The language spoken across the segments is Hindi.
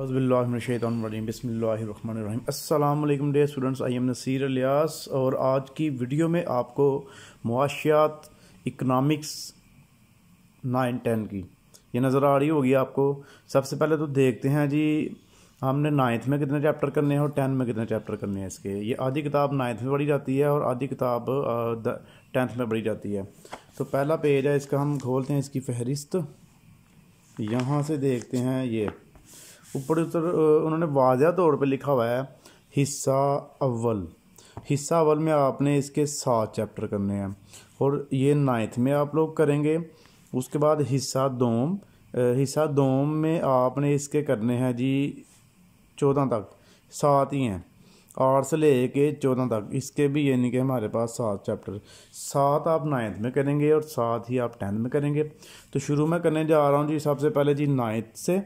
अज़बिल्लाशैतरम बसमीम अल्लाम dear students I am Naseer Ilyas और आज की वीडियो में आपको मुआशियात इकनॉमिक्स नाइन टेन की ये नज़र आ रही होगी आपको सबसे पहले तो देखते हैं जी हमने नाइन्थ में कितने चैप्टर करने हैं और टेंथ में कितने चैप्टर करने हैं इसके ये आधी किताब नाइन्थ में पढ़ी जाती है और आधी किताब टेंथ में पढ़ी जाती है तो पहला पेज है इसका हम खोलते हैं इसकी फहरिस्त यहाँ से देखते हैं ये ऊपर उत्तर उन्होंने वाजह तौर पे लिखा हुआ है हिस्सा अव्वल हिस्सा अव्वल में आपने इसके सात चैप्टर करने हैं और ये नाइन्थ में आप लोग करेंगे उसके बाद हिस्सा दोम हिस्सा दोम में आपने इसके करने हैं जी चौदह तक सात ही हैं आठ से ले के चौदह तक इसके भी यानी कि हमारे पास सात चैप्टर सात आप नाइन्थ में करेंगे और सात ही आप टेंथ में करेंगे तो शुरू में करने जा रहा हूँ जी सबसे पहले जी नाइन्थ से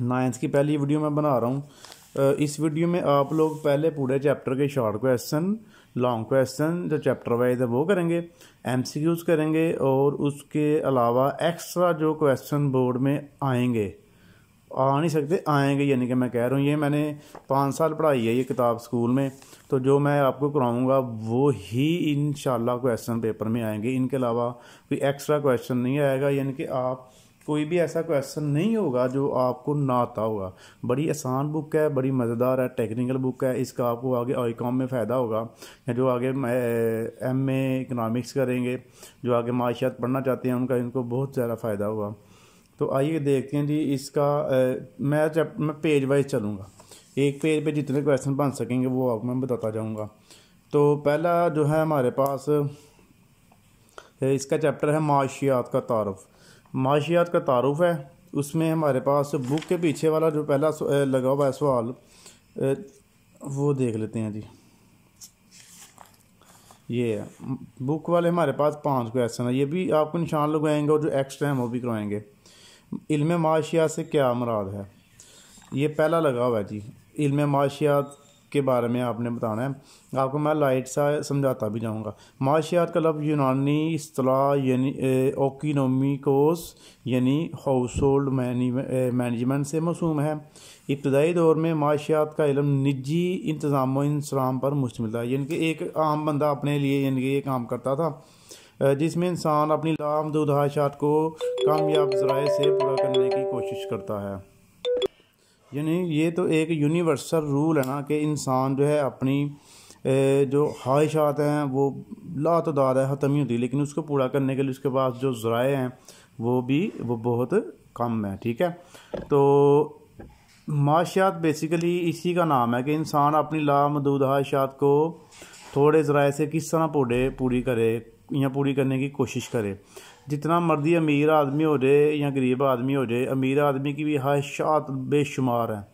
नाइन्थ की पहली वीडियो मैं बना रहा हूँ इस वीडियो में आप लोग पहले पूरे चैप्टर के शॉर्ट क्वेश्चन लॉन्ग क्वेश्चन जो चैप्टर वाइज है वो करेंगे एम सी करेंगे और उसके अलावा एक्स्ट्रा जो क्वेश्चन बोर्ड में आएंगे आ नहीं सकते आएंगे यानी कि मैं कह रहा हूँ ये मैंने पाँच साल पढ़ाई है ये किताब स्कूल में तो जो मैं आपको कराऊंगा वो ही इन क्वेश्चन पेपर में आएंगे इनके अलावा कोई एक्स्ट्रा क्वेश्चन नहीं आएगा यानी कि आप कोई भी ऐसा क्वेश्चन नहीं होगा जो आपको ना आता होगा बड़ी आसान बुक है बड़ी मज़ेदार है टेक्निकल बुक है इसका आपको आगे आई कॉम में फ़ायदा होगा या जो आगे एम ए इकनॉमिक्स करेंगे जो आगे माशियात पढ़ना चाहते हैं उनका इनको बहुत ज़्यादा फ़ायदा होगा तो आइए देखते हैं जी इसका ए, मैं जब मैं पेज वाइज चलूँगा एक पेज पे जितने क्वेश्चन बन सकेंगे वो आपको मैं बताता जाऊँगा तो पहला जो है हमारे पास इसका चैप्टर है माशियात का तारफ़ माशियात का तारुफ़ है उसमें हमारे पास बुक के पीछे वाला जो पहला लगा हुआ है सवाल वो देख लेते हैं जी ये है बुक वाले हमारे पास पांच क्वेश्चन है ये भी आपको निशान लगवाएंगे और जो एक्स्ट्रा हैं वो भी करवाएंगे इल्म माशियात से क्या मराद है ये पहला लगा हुआ है जी इल्म माशियात के बारे में आपने बताना है आपको मैं लाइट सा समझाता भी जाऊँगा माशियात का लफ्ज़ यूनानी असलाह यानी ओकिनोमिकोस यानी हाउस होल्ड मैनेजमेंट से मसूम है इब्तदाई दौर में माशियात का इलम निजी इंतज़ाम इंसराम पर मुश्तमिल था यानी कि एक आम बंदा अपने लिए यानी कि ये काम करता था जिसमें इंसान अपनी लामदूद को कामयाब जराए से पूरा करने की कोशिश करता है यानी ये तो एक यूनिवर्सल रूल है ना कि इंसान जो है अपनी जो ख्वाहिशात हैं वो लातदार है ख़त्म ही होती है लेकिन उसको पूरा करने के लिए उसके पास जो ज़राए हैं वो भी वो बहुत कम है ठीक है तो माशियात बेसिकली इसी का नाम है कि इंसान अपनी लामदूद ख्वाहिशात को थोड़े ज़राए से किस तरह पूरे पूरी करे या पूरी करने की कोशिश करे जितना मर्ज़ी अमीर आदमी हो जाए या गरीब आदमी हो जाए अमीर आदमी की भी ख्वाहिशात बेशुमार हैं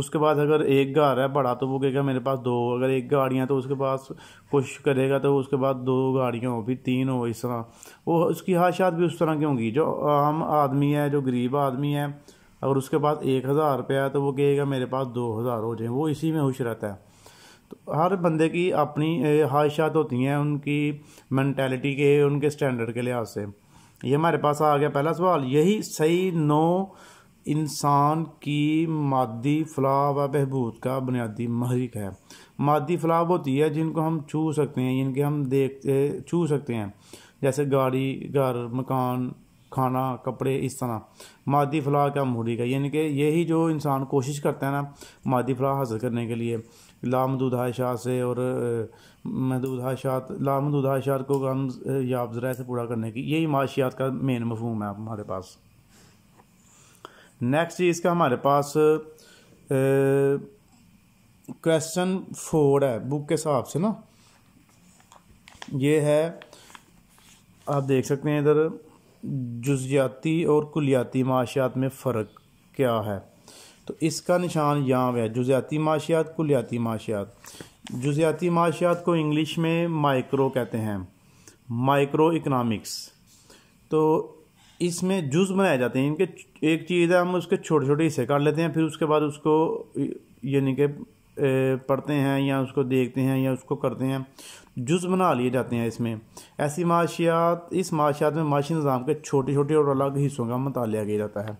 उसके बाद अगर एक घर है बड़ा तो वो कहेगा मेरे पास दो अगर एक गाड़ियाँ तो उसके पास कोशिश करेगा तो उसके बाद दो गाड़ियाँ हो फिर तीन हो इस तरह वो उसकी ख्वाहिशात भी उस तरह की होंगी जो आम आदमी है जो गरीब आदमी है अगर उसके पास एक हज़ार रुपया है तो वो कहेगा मेरे पास दो हज़ार हो जाए वो इसी में खुश रहता है तो हर बंदे की अपनी ख्वाहिशात होती हैं उनकी मैंटेलिटी के उनके स्टैंडर्ड के लिहाज से ये हमारे पास आ गया पहला सवाल यही सही नो इंसान की मादी फलाह व बहबूद का बुनियादी महरिक है मादी फलाह होती है जिनको हम छू सकते हैं जिनके हम देखते छू सकते हैं जैसे गाड़ी घर मकान खाना कपड़े इस तरह मादी फलाह का महरिक है यानी कि यही जो इंसान कोशिश करता है ना मादी फलाह हासिल करने के लिए लामदुधाशात से और महदूदाशात लामदुधाशात को गम अफजरा से पूरा करने की यही माशियात का मेन मफहम है हमारे पास नेक्स्ट चीज़ का हमारे पास क्वेश्चन फोर है बुक के हिसाब से ना ये है आप देख सकते हैं इधर जुजियाती और कुलियाती माशियात में फ़र्क क्या है तो इसका निशान यहाँ है जुजियाती माशियात कुलियाती माशियात जुजियाती माशियात को इंग्लिश में माइक्रो कहते हैं माइक्रो इकनॉमिक्स तो इसमें जुज बनाए जाते हैं इनके एक चीज़ है हम उसके छोटे छोटे हिस्से काट लेते हैं फिर उसके बाद उसको यानी कि पढ़ते हैं या उसको देखते हैं या उसको करते हैं जुज बना लिए जाते हैं इसमें ऐसी माशियात इस माशियात में माशी निज़ाम के छोटे छोटे और अलग हिस्सों का मतलब लिया जाता है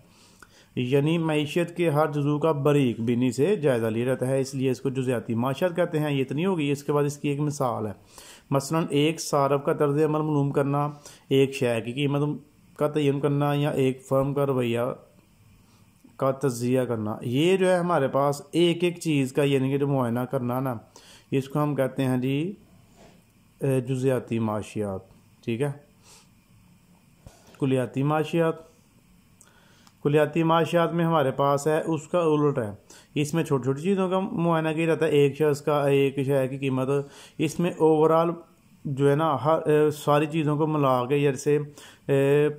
यानी मीशत के हर जजू का बरीक बिनी से जायज़ा लिया जाता है इसलिए इसको जुजियाती माशत कहते हैं ये इतनी तो होगी इसके बाद इसकी एक मिसाल है मसला एक सारफ का तर्ज अमल मलूम करना एक शय की कीमत का तयन करना या एक फर्म का रवैया का तजिया करना ये जो है हमारे पास एक एक चीज़ का यानी कि जो मुआयना करना ना इसको हम कहते हैं जी जुजियाती माशियात ठीक है कुलियाती माशियात कुलियाती माशियात में हमारे पास है उसका उलट है इसमें छोटी छोटी चीज़ों का मुआयना किया जाता है एक शख्स का एक शहर की कीमत इसमें ओवरऑल जो है ना हर सारी चीज़ों को मिला के जैसे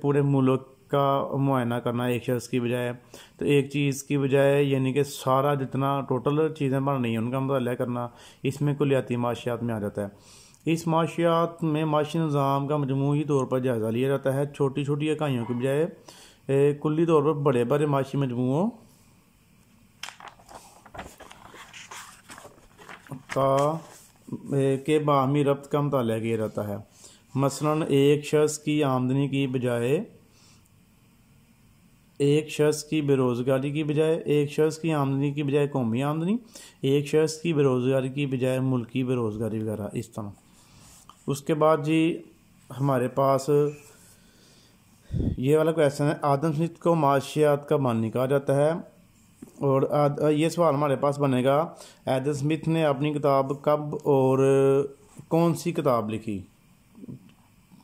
पूरे मुल्क का मुआयना करना एक शख्स की बजाय तो एक चीज़ की बजाय यानी कि सारा जितना टोटल चीज़ें बनानी है उनका मतलब करना इसमें कुलियाती माशियात में आ जाता है इस माशियात में माशी निज़ाम का मजमू तौर पर जायज़ा लिया जाता है छोटी छोटी इकाइयों के बजाय कुली तौर पर बड़े माशी मजमू का के बाहमी रब्त का मतलब किया जाता है मसलन एक शख्स की आमदनी की बजाय एक शख्स की बेरोज़गारी की बजाय एक शख्स की आमदनी की बजाय कौमी आमदनी एक शख्स की बेरोज़गारी की बजाय मुल्की बेरोज़गारी वगैरह इस तरह उसके बाद जी हमारे पास ये वाला क्वेश्चन है आदम स्मिथ को माशियात का बानी कहा जाता है और ये सवाल हमारे पास बनेगा आदम स्मिथ ने अपनी किताब कब और कौन सी किताब लिखी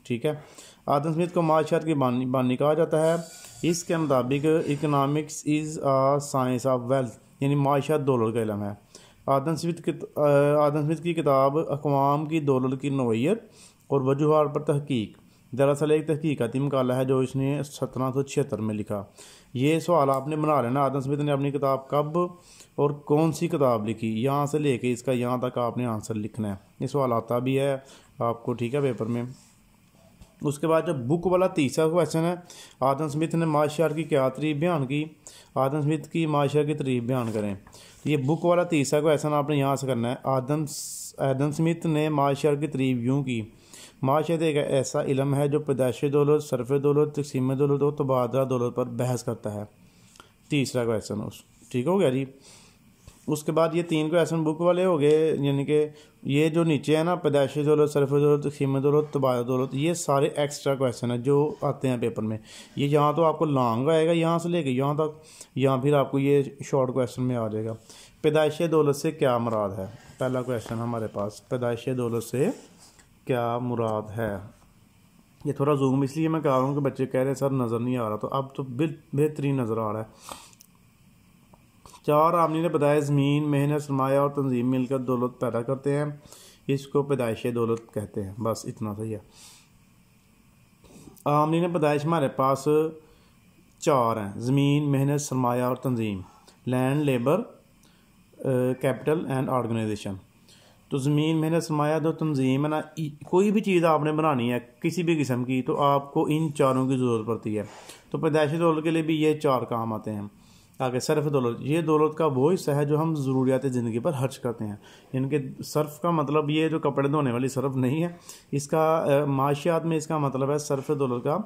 ठीक है आदम स्मिथ को माशियात की बानी बानी कहा जाता है इसके मुताबिक economics is a science of wealth यानी माशियात दौलत का इलम है आदम स्मिथ आदम स्मिथ की किताब अकवाम की दौलत की नोयत और वजूहार पर तहकीक दरअसल एक तहकीकती मकाला है जो इसने सत्रह सौ छिहत्तर में लिखा ये सवाल आपने बना लेना आदम स्मिथ ने अपनी किताब कब और कौन सी किताब लिखी यहाँ से लेके इसका यहाँ तक आपने आंसर लिखना है ये सवाल आता भी है आपको ठीक है पेपर में उसके बाद जो बुक वाला तीसरा क्वेश्चन है आदम स्मिथ ने माशार की क्या तरीफ बयान की आदम स्मिथ की माशार की तरीफ बयान करें तो ये बुक वाला तीसरा क्वेश्चन आपने यहाँ से करना है आदम आदम स्मिथ ने मार्शल की तरीफ यूँ की माशरे का ऐसा इलम है जो पैदाशी दौलत सरफ दौलत तकसीम दौलत और तबादला दौलत पर बहस करता है तीसरा क्वेश्चन उस ठीक हो गया जी उसके बाद ये तीन क्वेश्चन बुक वाले हो गए यानी कि ये जो नीचे है ना पैदाशी दौलत सरफ दौलत तकसीम दौलत तबादला दौलत ये सारे एक्स्ट्रा क्वेश्चन है जो आते हैं पेपर में ये यहाँ तो आपको लॉन्ग आएगा यहाँ से लेके यहाँ तक या फिर आपको ये शॉर्ट क्वेश्चन में आ जाएगा पैदाइश दौलत से क्या मराद है पहला क्वेश्चन हमारे पास पैदाइश दौलत से क्या मुराद है ये थोड़ा जूम इसलिए मैं कह रहा हूँ कि बच्चे कह रहे हैं सर नज़र नहीं आ रहा तो अब तो बेहतरीन नज़र आ रहा है चार आमनी ने बताया ज़मीन मेहनत सरमाया और तंजीम मिलकर दौलत पैदा करते हैं इसको पैदाइश दौलत कहते हैं बस इतना सही है आमनी ने पैदाइश हमारे पास चार हैं ज़मीन मेहनत सरमाया और तंजीम land labour capital and organisation तो ज़मीन मैंने सरमाया तो तंजीम है ना कोई भी चीज़ आपने बनानी है किसी भी किस्म की तो आपको इन चारों की ज़रूरत पड़ती है तो पैदाइशी दौलत के लिए भी ये चार काम आते हैं आगे सरफ दौलत ये दौलत का वो हिस्सा है जो हम ज़रूरियात ज़िंदगी पर खर्च करते हैं इनके सर्फ का मतलब ये जो कपड़े धोने वाली सर्फ नहीं है इसका माशियात में इसका मतलब है सरफ दौलत का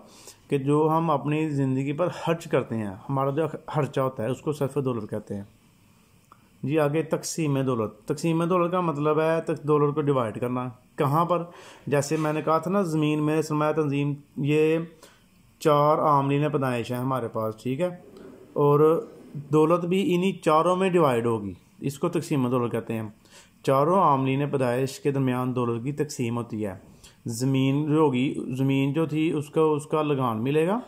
कि जो हम अपनी ज़िंदगी पर खर्च करते हैं हमारा जो खर्चा होता है उसको सरफ दौलत कहते हैं जी आगे तकसीम दौलत तकसीम दौलत का मतलब है तक दौलत को डिवाइड करना कहाँ पर जैसे मैंने कहा था ना ज़मीन में सरमाया तंजीम ये चार आमली ने पैदाइश है हमारे पास ठीक है और दौलत भी इन्हीं चारों में डिवाइड होगी इसको तकसीम दौलत कहते हैं चारों आमली ने पैदाइश के दरमियान दौलत की तकसीम होती है ज़मीन जो होगी ज़मीन जो थी उसको उसका लगान मिलेगा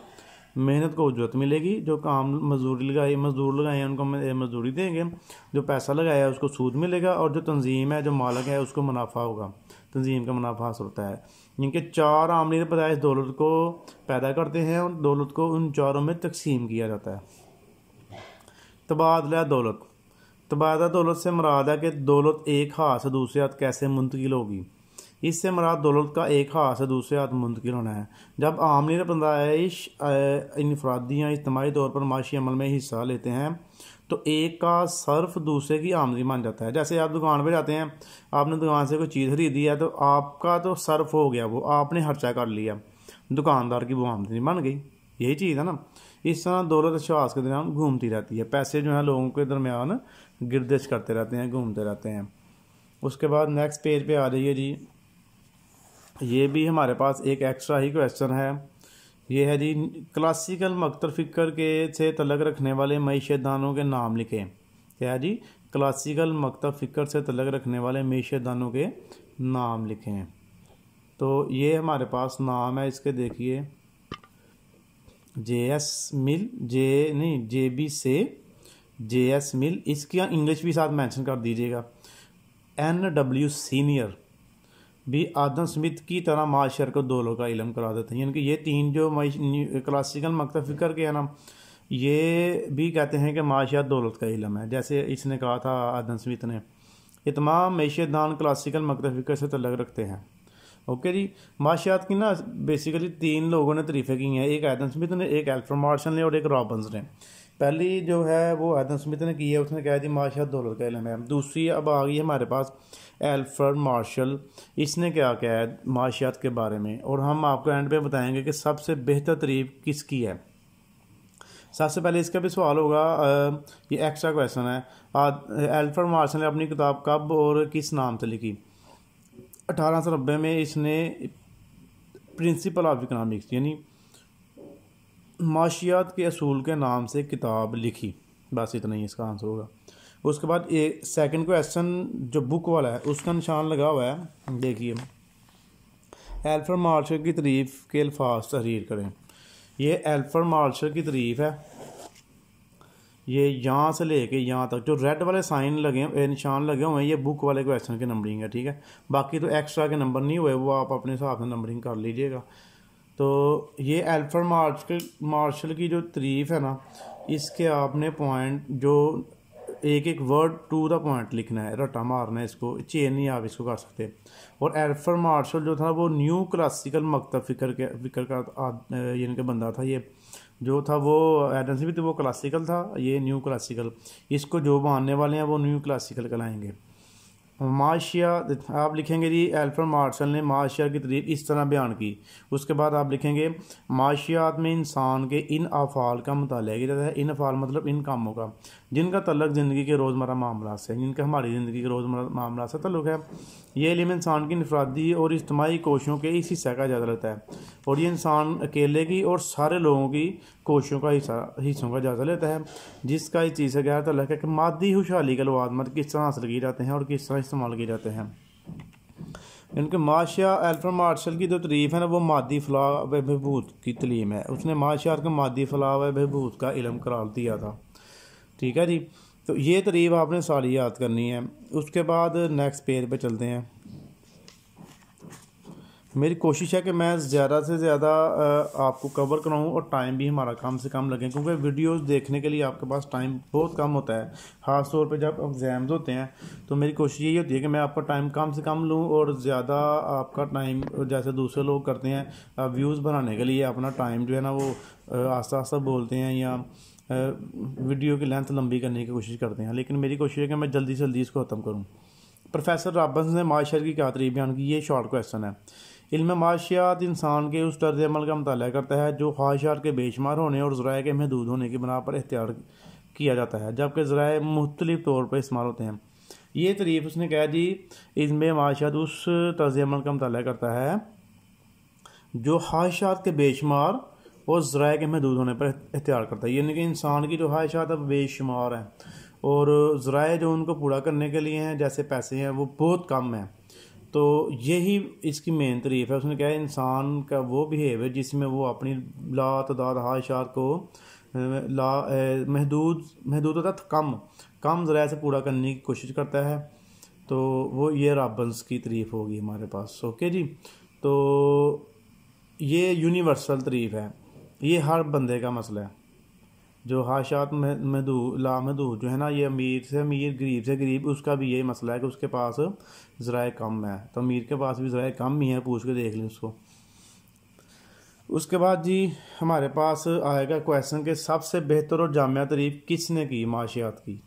मेहनत को उजरत मिलेगी जो काम मजदूरी लगाई मजदूर लगाए उनको मजदूरी देंगे जो पैसा लगाया है उसको सूद मिलेगा और जो तंजीम है जो मालक है उसको मुनाफा होगा तंजीम का मुनाफा हासिल होता है इनके चार आमली इस दौलत को पैदा करते हैं और दौलत को उन चारों में तकसीम किया जाता है तबादला दौलत तबादला दौलत से मराद है कि दौलत एक हाथ से दूसरे हाथ कैसे मुंतकिल होगी इससे मराद दौलत का एक हाथ से दूसरे हाथ मुंतकिल होना है जब आमली पैदाइश इनफरादी या इज्तमाही तौर पर माशी अमल में हिस्सा लेते हैं तो एक का सर्फ दूसरे की आमदनी मान जाता है जैसे आप दुकान पर जाते हैं आपने दुकान से कोई चीज़ खरीदी है तो आपका तो सर्फ हो गया वो आपने खर्चा कर लिया दुकानदार की वो आमदनी बन गई यही चीज़ है ना इस तरह दौलत श्वास के दरमियान घूमती रहती है पैसे जो है लोगों के दरमियान गिरदश करते रहते हैं घूमते रहते हैं उसके बाद नेक्स्ट पेज पे आ जाइए जी ये भी हमारे पास एक एक्स्ट्रा ही क्वेश्चन है ये है जी क्लासिकल मकतर फ़िक्र के से तलग रखने वाले मीशत दानों के नाम लिखें क्या है जी क्लासिकल मकतर फ़िक्र से तलग रखने वाले मीशत दानों के नाम लिखें तो ये हमारे पास नाम है इसके देखिए जे एस मिल जे नहीं जे बी से जे एस मिल इसकी इंग्लिश भी साथ मेंशन कर दीजिएगा एन डब्ल्यू सीनियर भी आदम स्मिथ की तरह माशर को लोग का इलम करा देते हैं यानी कि ये तीन जो क्लासिकल मकतब फ़िक्र के नाम ये भी कहते हैं कि माशियात दौलत का इलम है जैसे इसने कहा था आदम स्मिथ ने ये तमाम मैशियत दान क्लासिकल मकतब फ़िक्र से तलग रखते हैं ओके जी माशियात की ना बेसिकली तीन लोगों ने तरीफ़े की हैं एक आदम स्मिथ ने एक एल्फ्रो मार्शल ने और एक रॉबन्स ने पहली जो है वो एडम स्मिथ ने की है उसने कहा जी माशा दौलत का इलम है दूसरी अब आ गई है हमारे पास एल्फर मार्शल इसने क्या कहा है माशियात के बारे में और हम आपको एंड पे बताएंगे कि सबसे बेहतर तरीब किसकी है सबसे पहले इसका भी सवाल होगा ये एक्स्ट्रा क्वेश्चन है एल्फर मार्शल ने अपनी किताब कब और किस नाम से लिखी अठारह सौ नब्बे में इसने प्रिंसिपल ऑफ इकनॉमिक्स यानी माशियात के असूल के नाम से किताब लिखी बस इतना ही इसका आंसर होगा उसके बाद ए सेकंड क्वेश्चन जो बुक वाला है उसका निशान लगा हुआ है देखिए एल्फर मार्शल की तरीफ़ के अल्फाज तहरीर करें ये एल्फर मार्शल की तरीफ़ है ये यहाँ से ले कर यहाँ तक जो रेड वाले साइन लगे निशान लगे हुए हैं ये बुक वाले क्वेश्चन के नंबरिंग है ठीक है बाकी तो एक्स्ट्रा के नंबर नहीं हुए वो आप अपने हिसाब से नंबरिंग कर लीजिएगा तो ये एल्फर मार्शल मार्शल की जो तरीफ है ना इसके आपने पॉइंट जो एक एक वर्ड टू द पॉइंट लिखना है रटा मारना है इसको चेन नहीं आप इसको कर सकते और एल्फर मार्शल जो था वो न्यू क्लासिकल मकतब फिक्र के फिक्र का यानी कि बंदा था ये जो था वो एडेंसी भी थी तो वो क्लासिकल था ये न्यू क्लासिकल इसको जो मानने वाले हैं वो न्यू क्लासिकल कहलाएंगे माशिया आप लिखेंगे जी एल्फर मार्शल ने माशिया की तरीफ इस तरह बयान की उसके बाद आप लिखेंगे माशियात में इंसान के इन अफ़ाल का मुताल किया जाता है इन अफ़ाल मतलब इन कामों का जिनका तलक ज़िंदगी के रोज़मर्रा मामला से जिनका हमारी ज़िंदगी के रोज़मर्रा मामला से तल्लुक है यह इलम इंसान की निफरादी और इज्तमाही कोशिशों के इस हिस्सा का जायजा लेता है और ये इंसान अकेले की और सारे लोगों की कोशिशों का हिस्सा हिस्सों का जायजा लेता है जिसका इस चीज़ से गहरा तलक है कि मादी खुशहाली के लवादमत किस तरह हासिल किए जाते हैं और किस तरह इस्तेमाल किए जाते हैं इनके माशा एल्फ्रेड मार्शल की जो तरीफ़ है ना वो मादी फलाह व बहबूत की तलीम है उसने माशा के मादी फलाह व बहबूत का इलम करार दिया था ठीक है जी तो ये तरीफ आपने सारी याद करनी है उसके बाद नेक्स्ट पेज पर चलते हैं मेरी कोशिश है कि मैं ज़्यादा से ज़्यादा आपको कवर कराऊँ और टाइम भी हमारा कम से कम लगे क्योंकि वीडियोस देखने के लिए आपके पास टाइम बहुत कम होता है ख़ास तौर पे जब एग्ज़ाम्स होते हैं तो मेरी कोशिश यही होती है कि मैं आपका टाइम कम से कम लूँ और ज़्यादा आपका टाइम जैसे दूसरे लोग करते हैं व्यूज़ बनाने के लिए अपना टाइम जो है ना वो आस्ता आस्ता बोलते हैं या वीडियो की लेंथ लंबी करने की कोशिश करते हैं लेकिन मेरी कोशिश है कि मैं जल्दी से जल्दी इसको ख़त्म करूँ प्रोफेसर राबंस ने माशर की क्या तरीफ बयान की ये शॉर्ट क्वेश्चन है इल्म माशियात इंसान के उस तर्ज अमल का मताल करता है जो ख्वाहिशात के बेशुमार होने और ज़रा के महदूद होने की बना पर अख्तियार किया जाता है जबकि ज़रा मुख्तलिफ तौर पर इस्तेमाल होते हैं ये तरीफ उसने कहा जी इल्म माशियात उस तर्ज अमल का मुताल करता है जो ख्वाहिशात के बेशुमार और ज़रा के महदूद होने पर अख्तियार करता है यानी कि इंसान की जो ख्वाहिशात अब बेशुमार हैं और ज़रा जो उनको पूरा करने के लिए हैं जैसे पैसे हैं वो बहुत कम हैं तो यही इसकी मेन तरीफ है उसने कहा इंसान का वो बिहेवियर जिसमें वो अपनी ला तदाद हाशात को ला महदूद महदूद था कम कम ज़रा से पूरा करने की कोशिश करता है तो वो ये रबंस की तरीफ़ होगी हमारे पास ओके जी तो ये यूनिवर्सल तरीफ़ है ये हर बंदे का मसला है जो हाशात महदू लामदू जो है ना ये अमीर से अमीर गरीब से गरीब उसका भी यही मसला है कि उसके पास ज़रा कम है तो अमीर के पास भी ज़रा कम ही है पूछ के देख लें उसको उसके बाद जी हमारे पास आएगा क्वेश्चन के सबसे बेहतर और जाम तरीफ किसने की माशियात की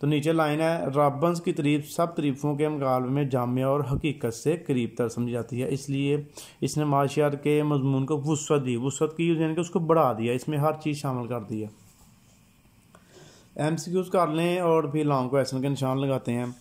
तो नीचे लाइन है रबंस की तरीफ सब तरीफ़ों के मुकाबले में जामिया और हकीकत से करीब तर समझी जाती है इसलिए इसने माशियात के मजमून को वसत दी वसत की यानी कि उसको बढ़ा दिया इसमें हर चीज़ शामिल कर दिया एम सी क्यूज़ कर लें और फिर लॉन्ग क्वेश्चन के निशान लगाते हैं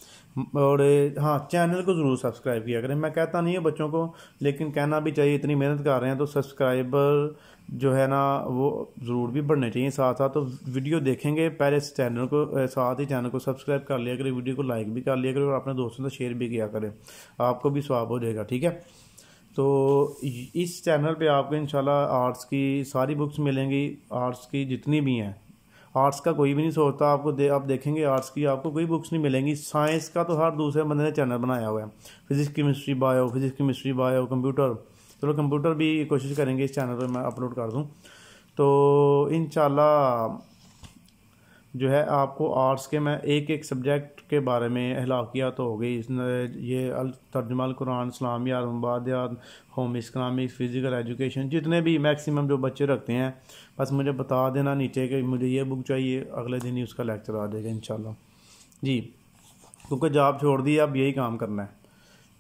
और हाँ चैनल को ज़रूर सब्सक्राइब किया करें मैं कहता नहीं है बच्चों को लेकिन कहना भी चाहिए इतनी मेहनत कर रहे हैं तो सब्सक्राइबर जो है ना वो ज़रूर भी बढ़ने चाहिए साथ साथ तो वीडियो देखेंगे पहले चैनल को साथ ही चैनल को सब्सक्राइब कर लिया करें वीडियो को लाइक भी कर लिया करें और अपने दोस्तों से शेयर भी किया करें आपको भी स्वाब हो जाएगा ठीक है तो इस चैनल पे आपको इंशाल्लाह आर्ट्स की सारी बुक्स मिलेंगी आर्ट्स की जितनी भी हैं आर्ट्स का कोई भी नहीं सोचता आपको दे आप देखेंगे आर्ट्स की आपको कोई बुक्स नहीं मिलेंगी साइंस का तो हर दूसरे बंदे ने चैनल बनाया हुआ है physics chemistry bio physics chemistry bio computer चलो कंप्यूटर भी कोशिश करेंगे इस चैनल पर मैं अपलोड कर दूँ तो इन जो है आपको आर्ट्स के मैं एक एक सब्जेक्ट के बारे में अहलाकियात तो हो गई ये तर्जमाल कुरान इस्लामियात मुबादियात होम इकलामिक्स फ़िज़िकल एजुकेशन जितने भी मैक्सिमम जो बच्चे रखते हैं बस मुझे बता देना नीचे कि मुझे ये बुक चाहिए अगले दिन ही उसका लेक्चर आ जाएगा इन जी क्योंकि जॉब छोड़ दी अब यही काम करना है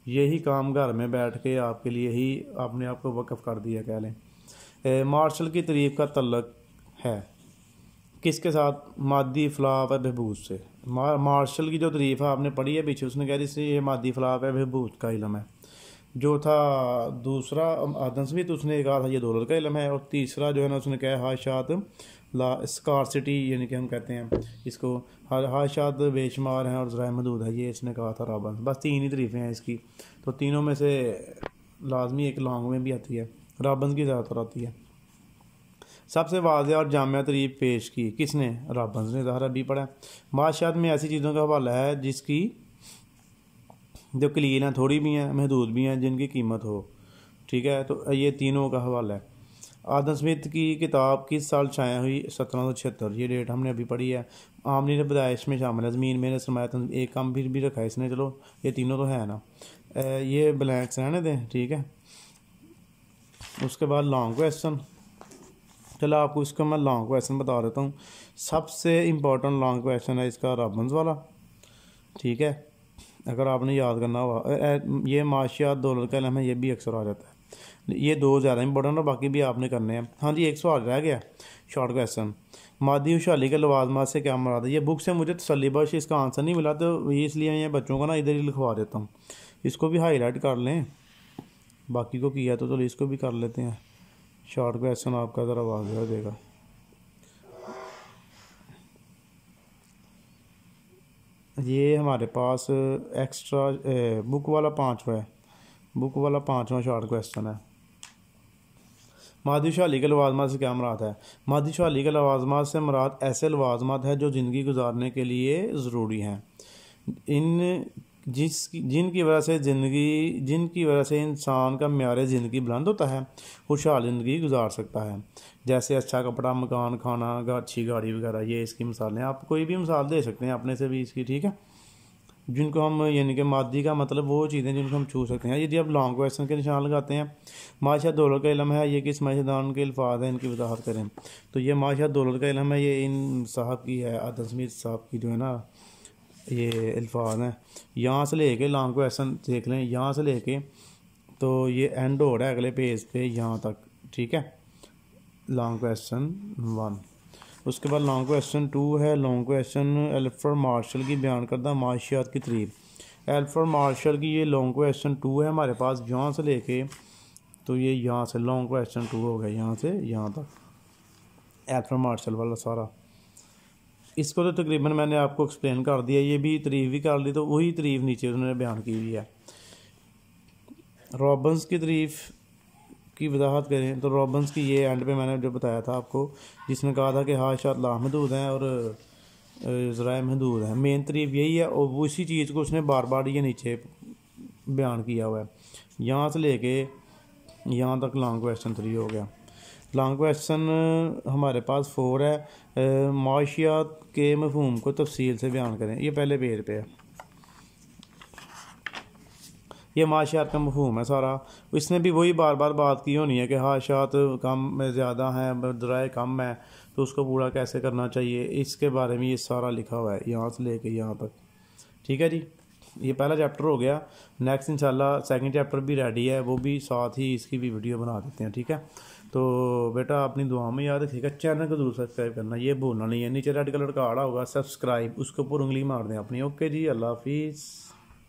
यही काम घर में बैठ के आपके लिए ही आपने आप को वक़ कर दिया कह लें मार्शल की तरीफ़ का तलक है किसके साथ मादी फलाफ है बहबूत से मार, मार्शल की जो तरीफ़ है आपने पढ़ी है पीछे उसने कह दी ये मादी फलाफ है बहबूत का इलम है जो था दूसरा आदम तो उसने कहा था ये दौलत का इलम है और तीसरा जो है ना उसने कहा हाशात ला स्कारसिटी यानी कि हम कहते हैं इसको हर हाशात बेशुमार हैं और ज़रा मदूद है ये इसने कहा था रॉबन बस तीन ही तरीफ़ें हैं इसकी तो तीनों में से लाजमी एक लॉन्ग में भी आती है रॉबन की ज़्यादातर आती है सबसे वाजह और जामिया तरीब पेश की किसने राबंस ने जहरा भी पढ़ा बादशाह में ऐसी चीज़ों का हवाला है जिसकी जो है थोड़ी भी हैं महदूद भी हैं जिनकी कीमत हो ठीक है तो ये तीनों का हवाला है आदम स्मिथ की किताब किस साल छाया हुई सत्रह सौ छिहत्तर ये डेट हमने अभी पढ़ी है आमनी ने पैदाइश में शामिल है ज़मीन मैंने सरमाया एक काम फिर भी रखा है इसने चलो ये तीनों तो है ना ये ब्लैंक्स रहने दें ठीक है उसके बाद लॉन्ग क्वेश्चन चलो आपको इसका मैं लॉन्ग क्वेश्चन बता देता हूँ सबसे इम्पोर्टेंट लॉन्ग क्वेश्चन है इसका राबंस वाला ठीक है अगर आपने याद करना हुआ ये माशिया डॉलर का इलम है ये भी अक्सर आ जाता है ये दो ज़्यादा इंपॉर्टेंट और बाकी भी आपने करने हैं हाँ जी एक सवाल रह गया शॉर्ट क्वेश्चन मादी खुशहाली के लवाजमा से क्या मरा था ये बुक से मुझे बश इसका आंसर नहीं मिला तो ये इसलिए मैं बच्चों को ना इधर ही लिखवा देता हूँ इसको भी हाईलाइट कर लें बाकी को किया तो चलो तो इसको भी कर लेते हैं शॉर्ट क्वेश्चन आपका ज़रा वाजह देगा ये हमारे पास एक्स्ट्रा ए, बुक वाला पाँचवा है बुक वाला पाँचवा शॉर्ट क्वेश्चन है मादिशा अली के लवाजमा से क्या मराद है मादिशा अली के लवाजमा से मराद ऐसे लवाजमात है जो ज़िंदगी गुजारने के लिए ज़रूरी हैं इन जिस जिनकी वजह से ज़िंदगी जिनकी वजह से इंसान का म्यार ज़िंदगी बुलंद होता है खुशहाल ज़िंदगी गुजार सकता है जैसे अच्छा कपड़ा मकान खाना अच्छी गाड़ी वगैरह ये इसकी मिसालें आप कोई भी मिसाल दे सकते हैं अपने से भी इसकी ठीक है जिनको हम यानी कि मादी का मतलब वो चीज़ें जिनको हम छू सकते हैं यदि आप लॉन्ग क्वेश्चन के निशान लगाते हैं माशा दौलत का इलम है ये किस माशादान के अल्फाज हैं इनकी वजाहत करें तो ये माशा दौलत का इलम है ये इन साहब की है आदम साहब की जो है ना ये अल्फाज हैं यहाँ से ले लॉन्ग क्वेश्चन देख लें यहाँ से ले तो ये एंड हो रहा है अगले पेज पे यहाँ तक ठीक है लॉन्ग क्वेश्चन वन उसके बाद लॉन्ग क्वेश्चन टू है लॉन्ग क्वेश्चन एल्फर मार्शल की बयान करदा माशियात की तरीब एल्फर मार्शल की ये लॉन्ग क्वेश्चन टू है हमारे पास यहाँ से लेके तो ये यहाँ से लॉन्ग क्वेश्चन टू हो गया यहाँ से यहाँ तक एल्फर मार्शल वाला सारा इसको तो तकरीबन मैंने आपको एक्सप्लेन कर दिया ये भी तरीफ भी कर ली तो वही तरीफ नीचे उन्होंने बयान की हुई है रॉबन्स की तरीफ की वजाहत करें तो रॉबन्स की ये एंड पे मैंने जो बताया था आपको जिसने कहा था कि हाशात महदूद हैं और ज़रा महदूद हैं मेन तरीफ यही है और वो इसी चीज़ को उसने बार बार ये नीचे बयान किया हुआ है यहाँ से लेके यहाँ तक लॉन्ग क्वेश्चन थ्री हो गया लॉन्ग क्वेश्चन uh, हमारे पास फोर है माशियात के मफहूम को तफसील से बयान करें ये पहले पेज पे है ये माशियात का मफहूम है सारा इसने भी वही बार बार बात की होनी है कि हाशात कम में ज़्यादा हैं दराए कम है तो उसको पूरा कैसे करना चाहिए इसके बारे में ये सारा लिखा हुआ है यहाँ से लेके यहाँ तक ठीक है जी ये पहला चैप्टर हो गया नेक्स्ट इंशाल्लाह सेकंड चैप्टर भी रेडी है वो भी साथ ही इसकी भी वीडियो बना देते हैं ठीक है तो बेटा अपनी दुआ में याद रखिएगा चैनल को जरूर सब्सक्राइब करना ये भूलना नहीं है नीचे रेड कलर का आड़ा होगा सब्सक्राइब उसके ऊपर उंगली मार दें अपनी ओके जी अल्लाह हाफिज़